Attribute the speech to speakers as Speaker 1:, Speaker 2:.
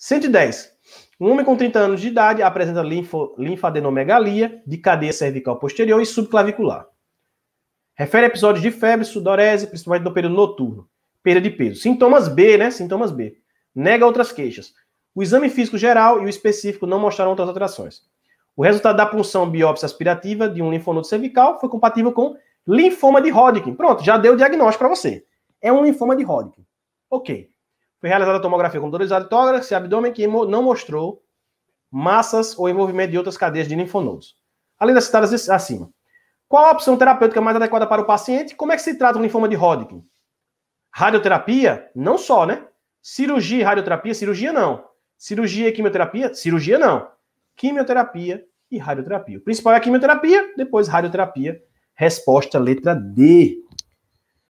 Speaker 1: 110. Um homem com 30 anos de idade apresenta linfo, linfadenomegalia de cadeia cervical posterior e subclavicular. Refere a episódios de febre, sudorese, principalmente no período noturno. Perda de peso. Sintomas B, né? Sintomas B. Nega outras queixas. O exame físico geral e o específico não mostraram outras alterações. O resultado da punção biópsia aspirativa de um linfonodo cervical foi compatível com linfoma de Hodgkin. Pronto, já deu o diagnóstico para você. É um linfoma de Hodgkin. Ok. Foi realizada a tomografia computadorizada tórax e abdômen que não mostrou massas ou envolvimento de outras cadeias de linfonodos. Além das citadas acima. Qual a opção terapêutica mais adequada para o paciente? Como é que se trata o linfoma de Hodgkin? Radioterapia? Não só, né? Cirurgia e radioterapia? Cirurgia não. Cirurgia e quimioterapia? Cirurgia não. Quimioterapia e radioterapia. O principal é a quimioterapia, depois radioterapia. Resposta letra D.